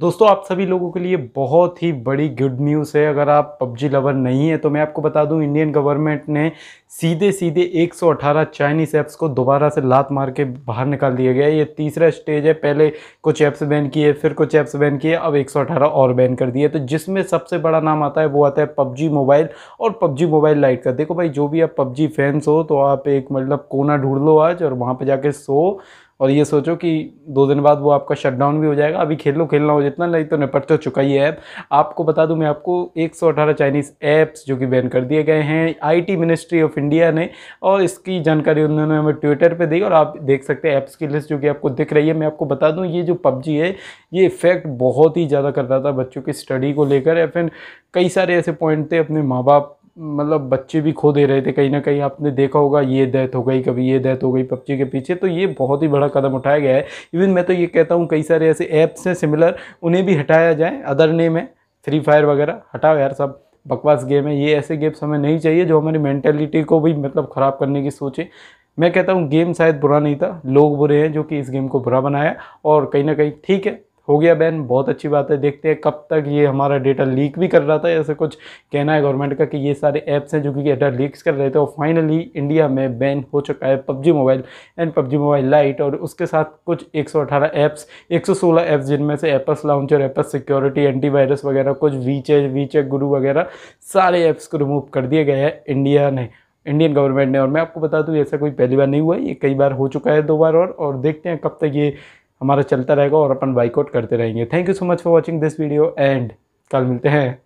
दोस्तों आप सभी लोगों के लिए बहुत ही बड़ी गुड न्यूज़ है अगर आप पबजी लवर नहीं है तो मैं आपको बता दूं इंडियन गवर्नमेंट ने सीधे सीधे 118 चाइनीज ऐप्स को दोबारा से लात मार के बाहर निकाल दिया गया है ये तीसरा स्टेज है पहले कुछ ऐप्स बैन किए फिर कुछ ऐप्स बैन किए अब 118 और बैन कर दिए तो जिसमें सबसे बड़ा नाम आता है वो आता है पबजी मोबाइल और पबजी मोबाइल लाइट का देखो भाई जो भी आप पबजी फैंस हो तो आप एक मतलब कोना ढूंढ लो आज और वहाँ पर जाके सो और ये सोचो कि दो दिन बाद वो आपका शटडाउन भी हो जाएगा अभी खेल लो खेलना हो जितना नहीं तो निपट तो चुका ये ऐप आपको बता दूं मैं आपको 118 चाइनीज़ ऐप्स जो कि बैन कर दिए गए हैं आईटी मिनिस्ट्री ऑफ इंडिया ने और इसकी जानकारी उन्होंने हमें ट्विटर पर दी और आप देख सकते हैं ऐप्स की लिस्ट जो कि आपको दिख रही है मैं आपको बता दूँ ये जो पबजी है ये इफ़ेक्ट बहुत ही ज़्यादा कर रहा था बच्चों की स्टडी को लेकर या फिर कई सारे ऐसे पॉइंट थे अपने माँ बाप मतलब बच्चे भी खो दे रहे थे कहीं ना कहीं आपने देखा होगा ये डेथ हो गई कभी ये डेथ हो गई पबजी के पीछे तो ये बहुत ही बड़ा कदम उठाया गया है इवन मैं तो ये कहता हूँ कई सारे ऐसे ऐप्स हैं सिमिलर उन्हें भी हटाया जाए अदर नेम है फ्री फायर वगैरह हटाओ यार सब बकवास गेम है ये ऐसे गेम्स हमें नहीं चाहिए जो हमारी मैंटेलिटी को भी मतलब ख़राब करने की सोचे मैं कहता हूँ गेम शायद बुरा नहीं था लोग बुरे हैं जो कि इस गेम को बुरा बनाया और कहीं ना कहीं ठीक है हो गया बैन बहुत अच्छी बात है देखते हैं कब तक ये हमारा डेटा लीक भी कर रहा था ऐसे कुछ कहना है गवर्नमेंट का कि ये सारे ऐप्स हैं जो कि डेटा लीक्स कर रहे थे और फाइनली इंडिया में बैन हो चुका है PUBG mobile and PUBG mobile lite और उसके साथ कुछ 118 ऐप्स 116 ऐप्स जिनमें से apps launcher apps security antivirus वगैरह कुछ वी वीचेक गुरु वगैरह सारे ऐप्स को रिमूव कर दिया गया है इंडिया ने इंडियन गवर्नमेंट ने और मैं आपको बता दूँ ऐसा कोई पहली बार नहीं हुआ ये कई बार हो चुका है दो बार और, और देखते हैं कब तक ये हमारा चलता रहेगा और अपन बाइकआउट करते रहेंगे thank you so much for watching this video and कल मिलते हैं